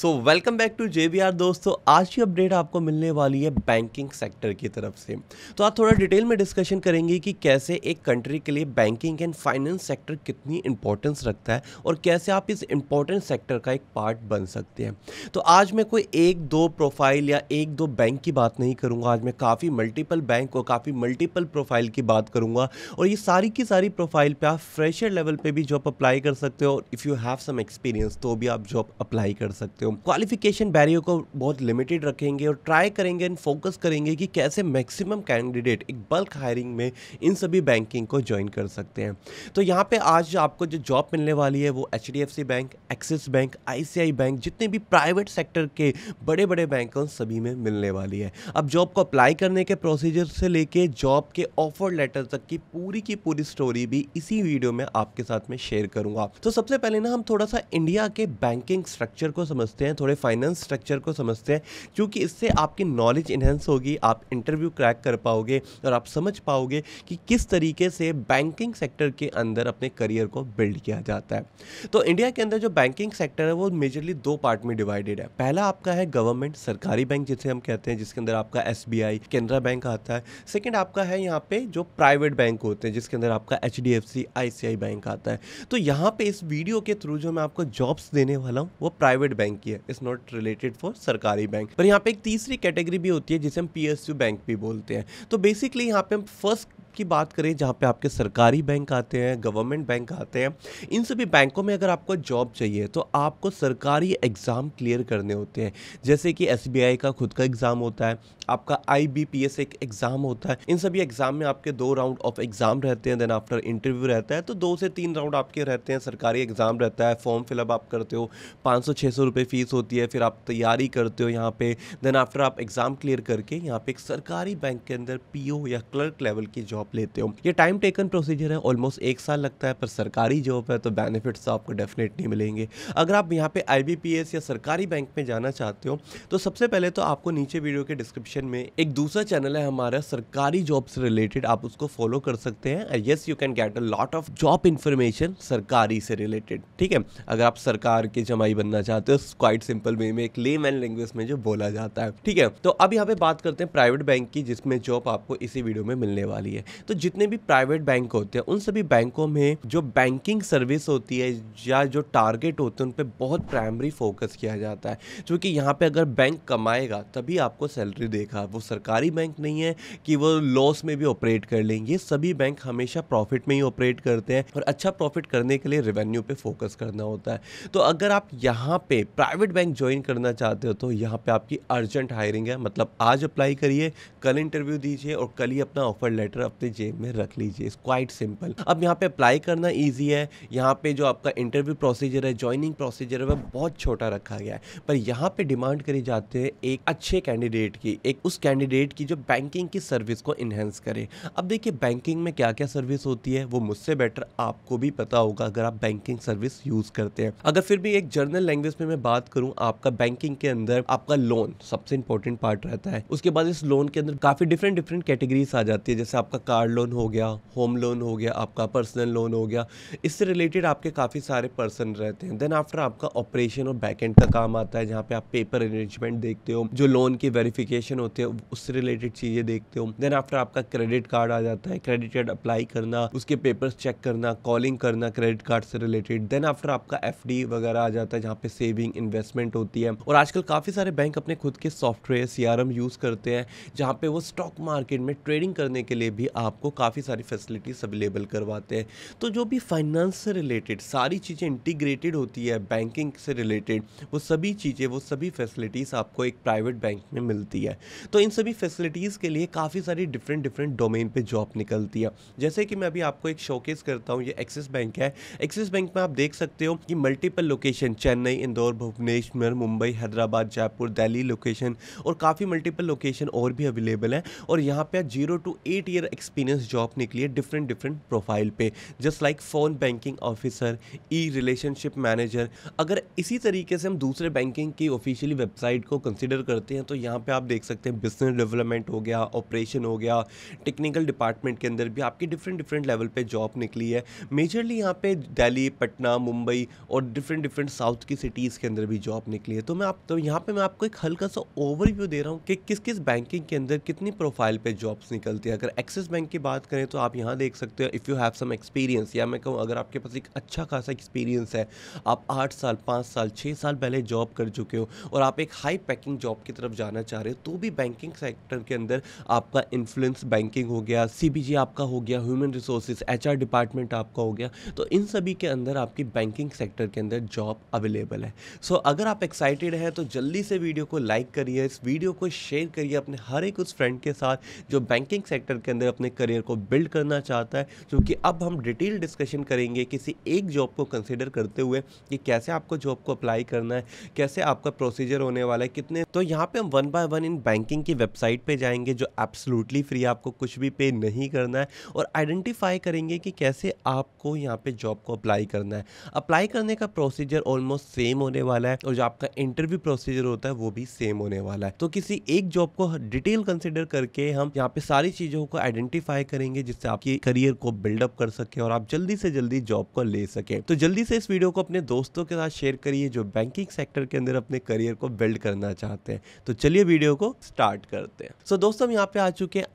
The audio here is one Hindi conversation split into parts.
so welcome back to J दोस्तों आज की अपडेट आपको मिलने वाली है बैंकिंग सेक्टर की तरफ से तो आप थोड़ा डिटेल में डिस्कशन करेंगे कि कैसे एक कंट्री के लिए बैंकिंग एंड फाइनेंस सेक्टर कितनी इंपॉर्टेंस रखता है और कैसे आप इस इंपॉर्टेंट सेक्टर का एक पार्ट बन सकते हैं तो आज मैं कोई एक दो प्रोफाइल या एक दो बैंक की बात नहीं करूँगा आज मैं काफ़ी मल्टीपल बैंक और काफ़ी मल्टीपल प्रोफाइल की बात करूँगा और ये सारी की सारी प्रोफाइल पर आप फ्रेशर लेवल पर भी जॉब अप्लाई कर सकते हो और if you have some experience तो भी आप जॉब अप्लाई कर सकते हो हो क्वालिफिकेशन बैरियर को बहुत लिमिटेड रखेंगे और ट्राई करेंगे एंड फोकस करेंगे कि कैसे मैक्सिमम कैंडिडेट एक बल्क हायरिंग में इन सभी बैंकिंग को ज्वाइन कर सकते हैं तो यहाँ पे आज आपको जो जॉब मिलने वाली है वो H bank Axis bank I bank जितने भी प्राइवेट सेक्टर के बड़े बड़े बैंक हैं सभी में मिलने वाली है अब जॉब को अप्लाई करने के प्रोसीजर से लेके जॉब के ऑफर लेटर तक की पूरी की पूरी स्टोरी भी इसी वीडियो में आपके साथ में शेयर करूंगा तो सबसे पहले ना हम थोड़ा सा इंडिया के बैंकिंग स्ट्रक्चर को समझते समझते हैं थोड़े फाइनेंस स्ट्रक्चर को समझते हैं क्योंकि इससे आपकी नॉलेज इन्हेंस होगी आप इंटरव्यू क्रैक कर पाओगे और आप समझ पाओगे कि किस तरीके से बैंकिंग सेक्टर के अंदर अपने करियर को बिल्ड किया जाता है तो इंडिया के अंदर जो बैंकिंग सेक्टर है वो मेजरली दो पार्ट में डिवाइडेड है पहला आपका है गवर्नमेंट सरकारी बैंक जिसे हम कहते हैं जिसके अंदर आपका एस केनरा बैंक आता है सेकेंड आपका है यहाँ पे जो प्राइवेट बैंक होते हैं जिसके अंदर आपका एच डी बैंक आता है तो यहाँ पे इस वीडियो के थ्रू जो मैं आपको जॉब्स देने वाला हूँ वो प्राइवेट बैंक बैंक की है इट्स नॉट रिलेटेड फॉर सरकारी बैंक पर यहाँ पे एक तीसरी कैटेगरी भी होती है जिसे हम पी बैंक भी बोलते हैं तो बेसिकली यहाँ पे हम फर्स्ट की बात करें जहाँ पे आपके सरकारी बैंक आते हैं गवर्नमेंट बैंक आते हैं इन सभी बैंकों में अगर आपको जॉब चाहिए तो आपको सरकारी एग्ज़ाम क्लियर करने होते हैं जैसे कि एस का खुद का एग्ज़ाम होता है आपका आई एक एग्ज़ाम होता है इन सभी एग्ज़ाम में आपके दो राउंड ऑफ एग्ज़ाम रहते हैं देन आफ्टर इंटरव्यू रहता है तो दो से तीन राउंड आपके रहते हैं सरकारी एग्ज़ाम रहता है फॉर्म फिलअप आप करते हो पाँच सौ छः सौ रुपये फ़ीस होती है फिर आप तैयारी करते हो यहाँ पे देन आफ्टर आप एग्ज़ाम क्लियर करके यहाँ पे एक सरकारी बैंक के अंदर पी या क्लर्क लेवल की जॉब आप लेते हो ये टाइम टेकन प्रोसीजर है ऑलमोस्ट एक साल लगता है पर सरकारी जॉब है तो बेनिफिट्स तो आपको डेफिनेटली मिलेंगे अगर आप यहाँ पे आई या सरकारी बैंक में जाना चाहते हो तो सबसे पहले तो आपको नीचे वीडियो के डिस्क्रिप्शन में एक दूसरा चैनल है हमारा सरकारी जॉब से रिलेटेड आप उसको फॉलो कर सकते हैं yes you can get a lot of job information सरकारी से रिलेटेड ठीक है अगर आप सरकार के जमाई बनना चाहते हो क्वाइट सिंपल वे में एक लेम एंड लैंग्वेज में जो बोला जाता है ठीक है तो अब यहाँ पे बात करते हैं प्राइवेट बैंक की जिसमें जॉब आपको इसी वीडियो में मिलने वाली है तो जितने भी प्राइवेट बैंक होते हैं उन सभी बैंकों में जो बैंकिंग सर्विस होती है या जो टारगेट होते हैं उन पर बहुत प्राइमरी फोकस किया जाता है क्योंकि यहाँ पर अगर बैंक कमाएगा तभी आपको सैलरी देगा वो सरकारी बैंक नहीं है कि वो लॉस में भी ऑपरेट कर लेंगे सभी बैंक हमेशा प्रॉफिट में ही ऑपरेट करते हैं और अच्छा प्रॉफिट करने के लिए रेवेन्यू पे फोकस करना होता है तो अगर आप यहाँ पे प्राइवेट बैंक ज्वाइन करना चाहते हो तो यहाँ पे आपकी अर्जेंट हायरिंग है मतलब आज अप्लाई करिए कल इंटरव्यू दीजिए और कल ही अपना ऑफर लेटर अपने अपने जेब में रख लीजिए इट्स क्वाइट सिंपल अब यहाँ पे अप्लाई करना ईजी है यहाँ पे जो आपका इंटरव्यू प्रोसीजर है ज्वाइनिंग प्रोसीजर है वह बहुत छोटा रखा गया है पर यहाँ पे डिमांड करी जाती है एक अच्छे कैंडिडेट की एक उस कैंडिडेट की जो बैंकिंग की सर्विस को इन्हेंस करे अब देखिए बैंकिंग में क्या क्या सर्विस होती है वो मुझसे बेटर आपको भी पता होगा अगर आप बैंकिंग सर्विस यूज़ करते हैं अगर फिर भी एक जर्नल लैंग्वेज में मैं बात करूं आपका बैंकिंग के अंदर आपका लोन सबसे इंपॉर्टेंट पार्ट रहता है उसके बाद इस लोन के अंदर काफ़ी डिफरेंट डिफरेंट कैटेगरीज आ जाती है जैसे आपका कार लोन हो गया होम लोन हो गया आपका पर्सनल लोन हो गया इससे रिलेटेड आपके काफ़ी सारे पर्सन रहते हैं देन आफ्टर आपका ऑपरेशन और बैक एंड का काम आता है जहाँ पे आप पेपर अरेंजमेंट देखते हो जो लोन की वेरिफिकेशन होते हैं उससे रिलेटेड चीज़ें देखते हो देन आफ्टर आपका क्रेडिट कार्ड आ जाता है क्रेडिट कार्ड अप्लाई करना उसके पेपर्स चेक करना कॉलिंग करना क्रेडिट कार्ड से रिलेटेड देन आफ्टर आपका एफ वगैरह आ जाता है जहाँ पे सेविंग इन्वेस्टमेंट होती है और आजकल काफ़ी सारे बैंक अपने खुद के सॉफ्टवेयर सी यूज़ करते हैं जहाँ पे वो स्टॉक मार्केट में ट्रेडिंग करने के लिए भी आपको काफ़ी सारी फैसिलिटीज़ अवेलेबल करवाते हैं तो जो भी फाइनेंस से रिलेटेड सारी चीज़ें इंटीग्रेटेड होती है बैंकिंग से रिलेटेड वो सभी चीज़ें वो सभी फैसिलिटीज़ आपको एक प्राइवेट बैंक में मिलती है तो इन सभी फैसिलिटीज़ के लिए काफ़ी सारी डिफरेंट डिफरेंट डोमेन पर जॉब निकलती है जैसे कि मैं अभी आपको एक शोकेस करता हूँ ये एक्सिस बैंक है एक्सिस बैंक में आप देख सकते हो कि multiple location Chennai Indore Bhubaneswar Mumbai Hyderabad Jaipur Delhi location और काफ़ी मल्टीपल लोकेशन और भी अवेलेबल है और यहाँ पे zero to eight year experience job निकली है डिफरेंट डिफरेंट प्रोफाइल पे just like phone banking officer e relationship manager अगर इसी तरीके से हम दूसरे बैंकिंग की ऑफिशियली वेबसाइट को कंसिडर करते हैं तो यहाँ पर आप देख सकते हैं बिजनेस डेवलपमेंट हो गया ऑपरेशन हो गया टेक्निकल डिपार्टमेंट के अंदर भी आपकी डिफरेंट डिफरेंट लेवल पर जॉब निकली है मेजरली यहाँ पर दिल्ली पटना मुंबई और डिफरेंट डिफरेंट साउथ की सिटीज़ के अंदर भी जॉब निकली है तो मैं आप तो यहाँ पर मैं आपको एक हल्का सा ओवरव्यू दे रहा हूँ कि किस किस बैंकिंग के अंदर कितनी प्रोफाइल पर जॉब्स निकलती है अगर एक्सिस बैंक की बात करें तो आप यहाँ देख सकते हो if you have some experience या मैं कहूँ अगर आपके पास एक अच्छा खासा एक्सपीरियंस है आप आठ साल पाँच साल छः साल पहले जॉब कर चुके हो और आप एक हाई पैकिंग जॉब की तरफ जाना चाह रहे हो तो भी बैंकिंग सेक्टर के अंदर आपका इन्फ्लुएंस बैंकिंग हो गया सी आपका हो गया ह्यूमन रिसोर्सेज एच डिपार्टमेंट आपका हो गया तो इन सभी के अंदर आपकी बैंकिंग सेक्टर के अंदर जॉब अवेलेबल है सो so, अगर आप एक्साइटेड हैं तो जल्दी से वीडियो को लाइक करिए इस वीडियो को शेयर करिए अपने हर एक उस फ्रेंड के साथ जो बैंकिंग सेक्टर के अंदर अपने अपने करियर को बिल्ड करना चाहता है क्योंकि अब हम डिटेल डिस्कशन करेंगे किसी एक जॉब को कंसिडर करते हुए कि कैसे आपको जॉब को अप्लाई करना है कैसे आपका प्रोसीजर होने वाला है कितने तो यहाँ पे हम वन बाय वन इन बैंकिंग की वेबसाइट पे जाएंगे जो एब्सोलूटली फ्री आपको कुछ भी पे नहीं करना है और आइडेंटिफाई करेंगे कि कैसे आपको यहाँ पे जॉब को अप्लाई करना है अप्लाई करने का प्रोसीजर ऑलमोस्ट सेम होने वाला है और जो आपका इंटरव्यू प्रोसीजर होता है वो भी सेम होने वाला है तो किसी एक जॉब को डिटेल कंसिडर करके हम यहाँ पे सारी चीज़ों को आइडेंटिफाई आइडेंटिफाई करेंगे जिससे आपकी करियर को बिल्डअप कर सके और आप जल्दी से जल्दी जॉब को ले सके तो जल्दी से इस वीडियो को अपने दोस्तों के साथ शेयर करिए जो बैंकिंग सेक्टर के अंदर अपने करियर को बिल्ड करना चाहते हैं तो चलिए वीडियो को स्टार्ट करते हैं सो so, दोस्तों हम यहाँ पे आ चुके हैं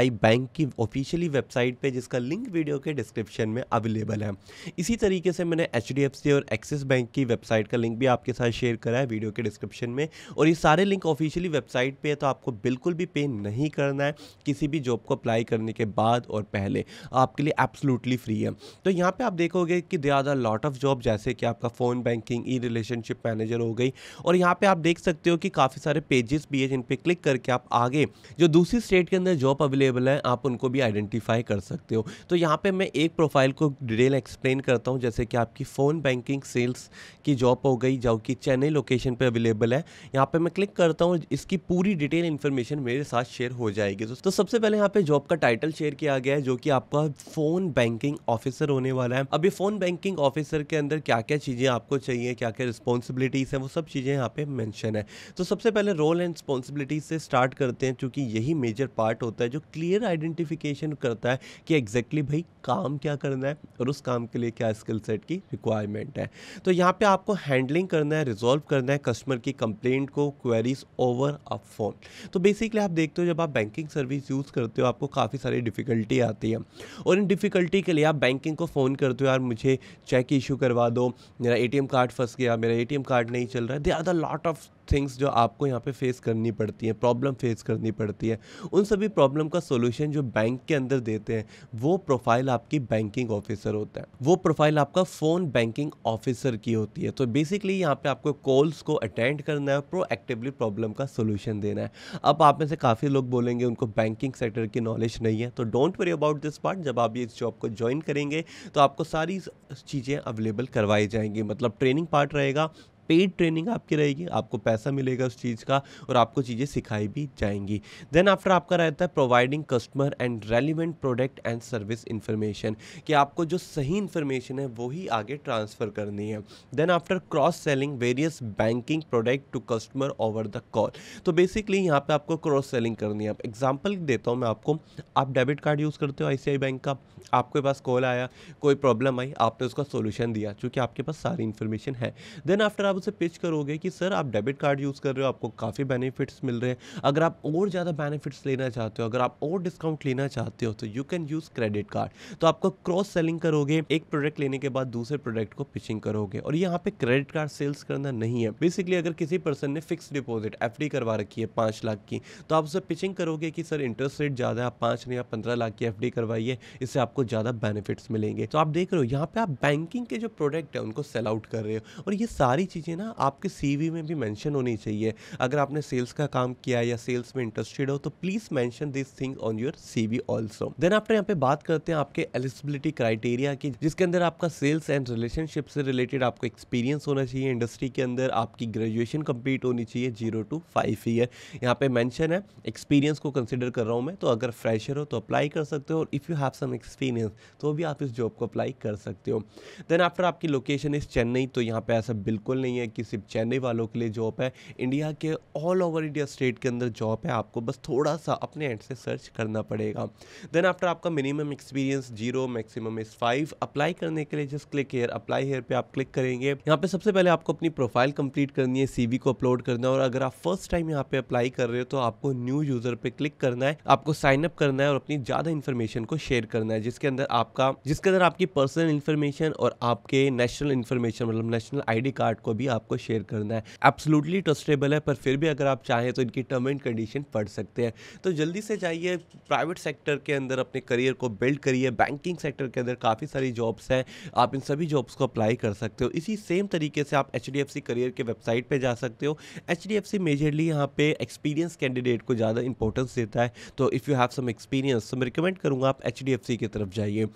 आई बैंक की ऑफिशियली वेबसाइट पे जिसका लिंक वीडियो के डिस्क्रिप्शन में अवेलेबल है इसी तरीके से मैंने एच और एक्सिस बैंक की वेबसाइट का लिंक भी आपके साथ शेयर करा है वीडियो के डिस्क्रिप्शन में और ये सारे लिंक ऑफिशियली वेबसाइट पे है तो आपको बिल्कुल भी पे नहीं करना है किसी भी की जॉब को अप्लाई करने के बाद और पहले आपके लिए एब्सोलूटली फ्री है तो यहाँ पे आप देखोगे कि there are the lot of job जैसे कि आपका phone banking e relationship manager हो गई और यहाँ पे आप देख सकते हो कि काफ़ी सारे पेजेस भी है जिन पर क्लिक करके आप आगे जो दूसरी स्टेट के अंदर जॉब अवेलेबल है आप उनको भी आइडेंटिफाई कर सकते हो तो यहाँ पर मैं एक प्रोफाइल को डिटेल एक्सप्लेन करता हूँ जैसे कि आपकी फ़ोन बैंकिंग सेल्स की जॉब हो गई जो कि चेन्नई लोकेशन पर अवेलेबल है यहाँ पर मैं क्लिक करता हूँ इसकी पूरी डिटेल इन्फॉर्मेशन मेरे साथ शेयर हो जाएगी तो सबसे पहले पहले यहाँ पे जॉब का टाइटल शेयर किया गया है जो कि आपका फोन बैंकिंग ऑफिसर होने वाला है अभी फोन बैंकिंग ऑफिसर के अंदर क्या क्या चीज़ें आपको चाहिए क्या क्या रिस्पॉन्सिबिलिटीज़ है वो सब चीज़ें यहाँ पे मैंशन है तो सबसे पहले रोल एंड रिस्पॉन्सिबिलिटीज से स्टार्ट करते हैं चूँकि यही मेजर पार्ट होता है जो क्लियर आइडेंटिफिकेशन करता है कि एग्जैक्टली exactly भाई काम क्या करना है और उस काम के लिए क्या स्किल सेट की रिक्वायरमेंट है तो यहाँ पे आपको हैंडलिंग करना है रिजॉल्व करना है कस्टमर की कंप्लेंट को क्वेरीज ओवर अ फोन तो बेसिकली आप देखते हो जब आप बैंकिंग सर्विस यूज़ करते हो आपको काफ़ी सारी डिफ़िकल्टी आती है और इन डिफ़िकल्टी के लिए आप बैंकिंग को फ़ोन करते हो यार मुझे चेक इशू करवा दो मेरा ए कार्ड फंस गया मेरा ए कार्ड नहीं चल रहा है there are the lot of things जो आपको यहाँ पे फेस करनी पड़ती हैं प्रॉब्लम फेस करनी पड़ती है उन सभी प्रॉब्लम का सोल्यूशन जो बैंक के अंदर देते हैं वो प्रोफाइल आपकी बैंकिंग ऑफिसर होता है वो प्रोफाइल आपका फ़ोन बैंकिंग ऑफिसर की होती है तो बेसिकली यहाँ पे आपको कॉल्स को अटेंड करना है प्रोएक्टिवली प्रॉब्लम का सोल्यूशन देना है अब आप में से काफ़ी लोग बोलेंगे उनको बैंकिंग सेक्टर की नॉलेज नहीं है तो don't worry about this part जब आप ये इस जॉब को ज्वाइन करेंगे तो आपको सारी चीज़ें अवेलेबल करवाई जाएंगी मतलब ट्रेनिंग पार्ट रहेगा पेड ट्रेनिंग आपकी रहेगी आपको पैसा मिलेगा उस चीज़ का और आपको चीज़ें सिखाई भी जाएंगी देन आफ्टर आपका रहता है providing customer and relevant product and service information कि आपको जो सही इन्फॉर्मेशन है वो ही आगे ट्रांसफ़र करनी है then after cross selling various banking product to customer over the call तो बेसिकली यहाँ पे आपको क्रॉस सेलिंग करनी है एग्जाम्पल देता हूँ मैं आपको आप डेबिट कार्ड यूज़ करते हो आई बैंक का आपके पास कॉल आया कोई प्रॉब्लम आई आपने उसका सोल्यूशन दिया चूँकि आपके पास सारी इन्फॉर्मेशन है देन आफ्टर आप उसे पिच करोगे कि सर आप डेबिट कार्ड यूज़ कर रहे हो आपको काफ़ी बेनिफिट्स मिल रहे हैं अगर आप और ज़्यादा बेनिफिट्स लेना चाहते हो अगर आप और डिस्काउंट लेना चाहते हो तो you can use credit card तो आपको क्रॉस सेलिंग करोगे एक प्रोडक्ट लेने के बाद दूसरे प्रोडक्ट को पिचिंग करोगे और यहाँ पे क्रेडिट कार्ड सेल्स करना नहीं है बेसिकली अगर किसी पर्सन ने फिक्स डिपॉजिट एफ करवा रखी है पाँच लाख की तो आप उसे पिचिंग करोगे कि सर इंटरेस्ट रेट ज़्यादा है आप पाँच या पंद्रह लाख की एफ करवाइए इससे आपको ज़्यादा बेनिफिट्स मिलेंगे तो आप देख रहे हो यहाँ पे आप बैंकिंग के जो प्रोडक्ट है उनको सेल आउट कर रहे हो और ये सारी चीज़ें चीज़ें ना आपके सी में भी मैंशन होनी चाहिए अगर आपने सेल्स का काम किया या सेल्स में इंटरेस्टेड हो तो please mention this thing on your C V also then आप यहाँ पे बात करते हैं आपके एलिजिबिलिटी क्राइटेरिया की जिसके अंदर आपका सेल्स एंड रिलेशनशिप से रिलेटेड आपको एक्सपीरियंस होना चाहिए इंडस्ट्री के अंदर आपकी ग्रेजुएशन कंप्लीट होनी चाहिए जीरो टू फाइव ईयर यहाँ पे मेंशन है एक्सपीरियंस को कंसिडर कर रहा हूँ मैं तो अगर फ्रेशर हो तो अप्लाई कर सकते हो और if you have some experience तो भी आप इस जॉब को अप्लाई कर सकते हो देन आफ्टर आपकी लोकेशन इस चेन्नई तो यहाँ पे ऐसा बिल्कुल नहीं है है कि सिर्फ चेन्नई वालों के लिए जॉब है इंडिया के ऑल ओवर इंडिया स्टेट के अंदर जॉब है आपको बस थोड़ा सा अपने एंड से सर्च करना पड़ेगा देन आफ्टर आपका minimum experience zero maximum is five apply करने के लिए just click here apply here पर आप क्लिक करेंगे यहाँ पर सबसे पहले आपको अपनी प्रोफाइल कंप्लीट करनी है सी को अपलोड करना है और अगर आप फर्स्ट टाइम यहाँ पे अप्लाई कर रहे हो तो आपको न्यू यूजर पे क्लिक करना है आपको साइन अप करना है और अपनी ज्यादा इन्फॉर्मेशन को शेयर करना है जिसके अंदर आपका जिसके अंदर आपकी पर्सनल इन्फॉर्मेशन और आपके नेशनल इन्फॉर्मेशन मतलब नेशनल आईडी कार्ड को भी आपको शेयर करना है एब्सोलूटली ट्रस्टेबल है पर फिर भी अगर आप चाहें तो इनकी टर्म एंड कंडीशन पढ़ सकते हैं तो जल्दी से जाइए प्राइवेट सेक्टर के अंदर अपने करियर को बिल्ड करिए बैंकिंग सेक्टर के अंदर काफ़ी सारी जॉब्स हैं आप इन सभी जॉब्स को अप्लाई कर सकते हो इसी सेम तरीके से आप एच करियर के वेबसाइट पर जा सकते हो एच मेजरली यहाँ पे एक्सपीरियंस कैंडिडेट को ज़्यादा इंपॉर्टेंस देता है तो if you have some experience तो मैं रिकमेंड करूँगा आप एच की तरफ जाइए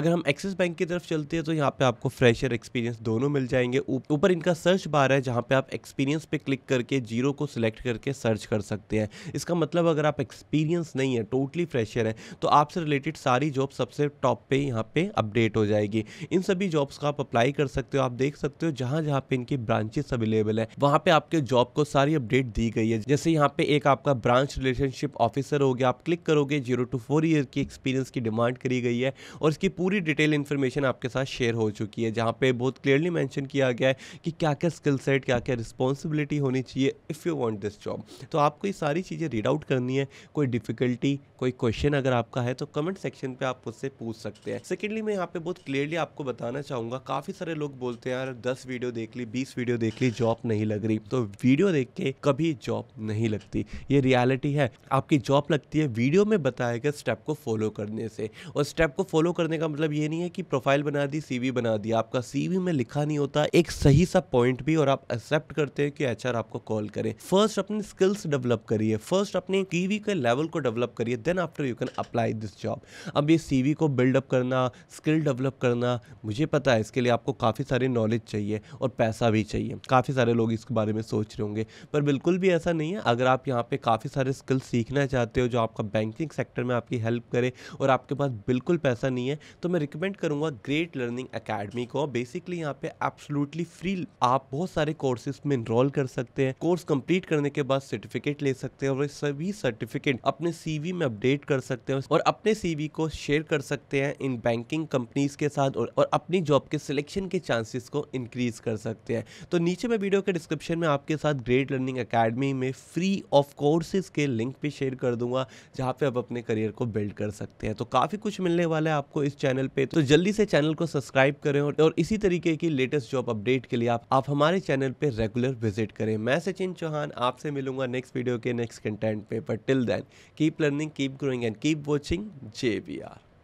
अगर हम एक्सिस बैंक की तरफ चलते हैं तो यहाँ पर आपको फ्रेशर एक्सपीरियंस दोनों मिल जाएंगे ऊपर इनका सर्च सर्च बार है जहाँ पे आप एक्सपीरियंस पे क्लिक करके जीरो को सिलेक्ट करके सर्च कर सकते हैं इसका मतलब अगर आप एक्सपीरियंस नहीं है टोटली फ्रेशर है तो आपसे रिलेटेड सारी जॉब सबसे टॉप पे यहाँ पे अपडेट हो जाएगी इन सभी जॉब्स का आप अप्लाई कर सकते हो आप देख सकते हो जहाँ जहाँ पे इनकी ब्रांचेस अवेलेबल है वहाँ पे आपके जॉब को सारी अपडेट दी गई है जैसे यहाँ पे एक आपका ब्रांच रिलेशनशिप ऑफिसर हो गया आप क्लिक करोगे जीरो टू फोर ईयर की एक्सपीरियंस की डिमांड करी गई है और इसकी पूरी डिटेल इन्फॉर्मेशन आपके साथ शेयर हो चुकी है जहाँ पे बहुत क्लियरली मैंशन किया गया है कि क्या क्या स्किल सेट क्या क्या रिस्पॉन्सिबिलिटी होनी चाहिए if you want this job तो आपको ये सारी चीज़ें रीड आउट करनी है कोई डिफ़िकल्टी कोई क्वेश्चन अगर आपका है तो कमेंट सेक्शन पे आप उससे पूछ सकते हैं सेकेंडली मैं यहाँ पे बहुत क्लियरली आपको बताना चाहूँगा काफ़ी सारे लोग बोलते हैं यार दस वीडियो देख ली बीस वीडियो देख ली जॉब नहीं लग रही तो वीडियो देख के कभी जॉब नहीं लगती ये रियलिटी है आपकी जॉब लगती है वीडियो में बताया गया स्टेप को फॉलो करने से और स्टेप को फॉलो करने का मतलब ये नहीं है कि प्रोफाइल बना दी सी बना दी आपका सी में लिखा नहीं होता एक सही सा पॉइंट पॉइंट भी और आप एक्सेप्ट करते हैं कि एच आपको कॉल करे फर्स्ट अपनी स्किल्स डेवलप करिए फर्स्ट अपने कीवी के लेवल को डेवलप करिए then after you can apply this job अब ये सी को बिल्डअप करना स्किल डेवलप करना मुझे पता है इसके लिए आपको काफ़ी सारी नॉलेज चाहिए और पैसा भी चाहिए काफ़ी सारे लोग इसके बारे में सोच रहे होंगे पर बिल्कुल भी ऐसा नहीं है अगर आप यहाँ पे काफ़ी सारे स्किल सीखना चाहते हो जो आपका बैंकिंग सेक्टर में आपकी हेल्प करे और आपके पास बिल्कुल पैसा नहीं है तो मैं रिकमेंड करूँगा ग्रेट लर्निंग अकेडमी को बेसिकली यहाँ पे एब्सोल्युटली फ्री आप आप बहुत सारे कोर्सेज में इनरोल कर सकते हैं कोर्स कंप्लीट करने के बाद सर्टिफिकेट ले सकते हैं और सभी सर्टिफिकेट अपने सीवी में अपडेट कर सकते हैं और अपने सीवी को शेयर कर सकते हैं इन बैंकिंग कंपनीज के साथ और, और अपनी जॉब के सिलेक्शन के चांसेस को इंक्रीज कर सकते हैं तो नीचे में वीडियो के डिस्क्रिप्शन में आपके साथ ग्रेट लर्निंग अकेडमी में फ्री ऑफ कोर्सेज के लिंक भी शेयर कर दूंगा जहाँ पे आप अपने करियर को बिल्ड कर सकते हैं तो काफ़ी कुछ मिलने वाला है आपको इस चैनल पर तो जल्दी से चैनल को सब्सक्राइब करें और इसी तरीके की लेटेस्ट जॉब अपडेट के लिए आप, आप हमारे चैनल पे रेगुलर विजिट करें मैं सचिन चौहान आपसे मिलूंगा नेक्स्ट वीडियो के नेक्स्ट कंटेंट पे but till then keep learning keep growing and keep watching J are